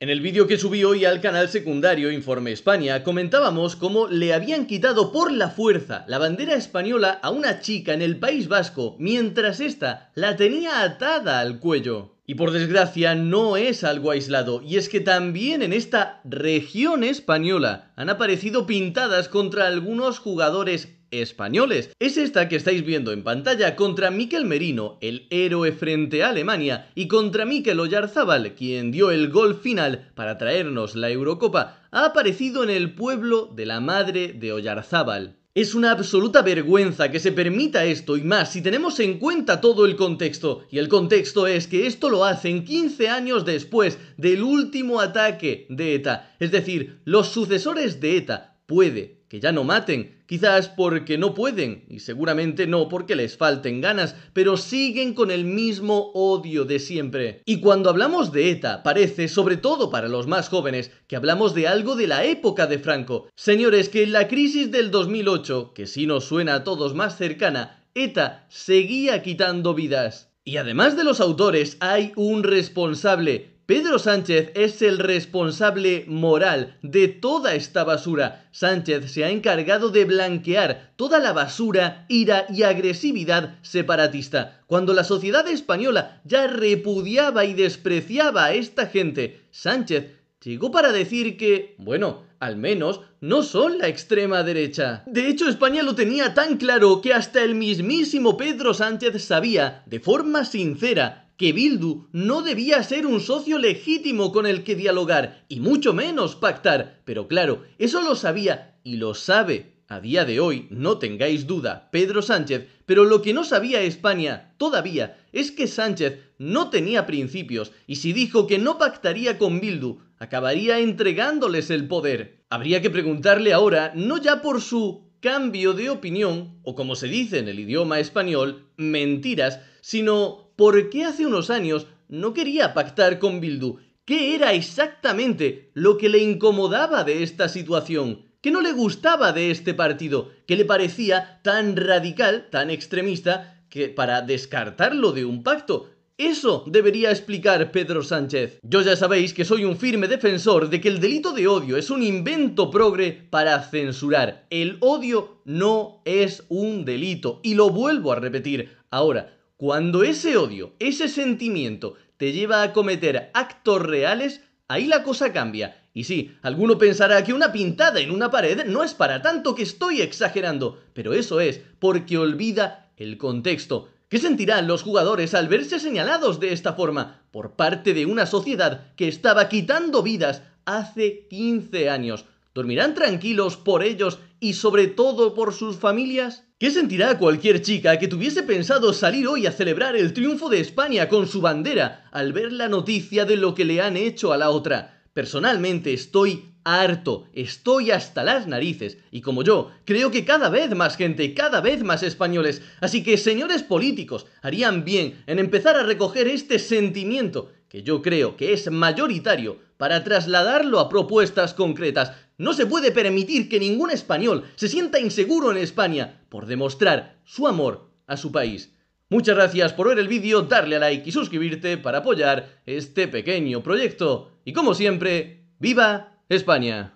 En el vídeo que subí hoy al canal secundario Informe España comentábamos cómo le habían quitado por la fuerza la bandera española a una chica en el País Vasco mientras ésta la tenía atada al cuello. Y por desgracia no es algo aislado, y es que también en esta región española han aparecido pintadas contra algunos jugadores españoles. Es esta que estáis viendo en pantalla contra Miquel Merino, el héroe frente a Alemania, y contra Miquel Oyarzábal, quien dio el gol final para traernos la Eurocopa, ha aparecido en el pueblo de la madre de Oyarzábal. Es una absoluta vergüenza que se permita esto y más si tenemos en cuenta todo el contexto. Y el contexto es que esto lo hacen 15 años después del último ataque de ETA. Es decir, los sucesores de ETA puede que ya no maten, quizás porque no pueden, y seguramente no porque les falten ganas, pero siguen con el mismo odio de siempre. Y cuando hablamos de ETA, parece, sobre todo para los más jóvenes, que hablamos de algo de la época de Franco. Señores, que en la crisis del 2008, que sí nos suena a todos más cercana, ETA seguía quitando vidas. Y además de los autores, hay un responsable, Pedro Sánchez es el responsable moral de toda esta basura. Sánchez se ha encargado de blanquear toda la basura, ira y agresividad separatista. Cuando la sociedad española ya repudiaba y despreciaba a esta gente, Sánchez llegó para decir que, bueno, al menos no son la extrema derecha. De hecho, España lo tenía tan claro que hasta el mismísimo Pedro Sánchez sabía, de forma sincera, que Bildu no debía ser un socio legítimo con el que dialogar y mucho menos pactar. Pero claro, eso lo sabía y lo sabe a día de hoy, no tengáis duda, Pedro Sánchez, pero lo que no sabía España todavía es que Sánchez no tenía principios y si dijo que no pactaría con Bildu, acabaría entregándoles el poder. Habría que preguntarle ahora, no ya por su cambio de opinión, o como se dice en el idioma español, mentiras, sino por qué hace unos años no quería pactar con Bildu. ¿Qué era exactamente lo que le incomodaba de esta situación? ¿Qué no le gustaba de este partido? ¿Qué le parecía tan radical, tan extremista, que para descartarlo de un pacto? Eso debería explicar Pedro Sánchez. Yo ya sabéis que soy un firme defensor de que el delito de odio es un invento progre para censurar. El odio no es un delito. Y lo vuelvo a repetir. Ahora, cuando ese odio, ese sentimiento, te lleva a cometer actos reales, ahí la cosa cambia. Y sí, alguno pensará que una pintada en una pared no es para tanto que estoy exagerando, pero eso es porque olvida el contexto. ¿Qué sentirán los jugadores al verse señalados de esta forma por parte de una sociedad que estaba quitando vidas hace 15 años? ¿Dormirán tranquilos por ellos y sobre todo por sus familias? ¿Qué sentirá cualquier chica que tuviese pensado salir hoy a celebrar el triunfo de España con su bandera al ver la noticia de lo que le han hecho a la otra? Personalmente estoy harto, estoy hasta las narices, y como yo, creo que cada vez más gente, cada vez más españoles, así que señores políticos, harían bien en empezar a recoger este sentimiento que yo creo que es mayoritario para trasladarlo a propuestas concretas. No se puede permitir que ningún español se sienta inseguro en España por demostrar su amor a su país. Muchas gracias por ver el vídeo, darle a like y suscribirte para apoyar este pequeño proyecto. Y como siempre, ¡viva España!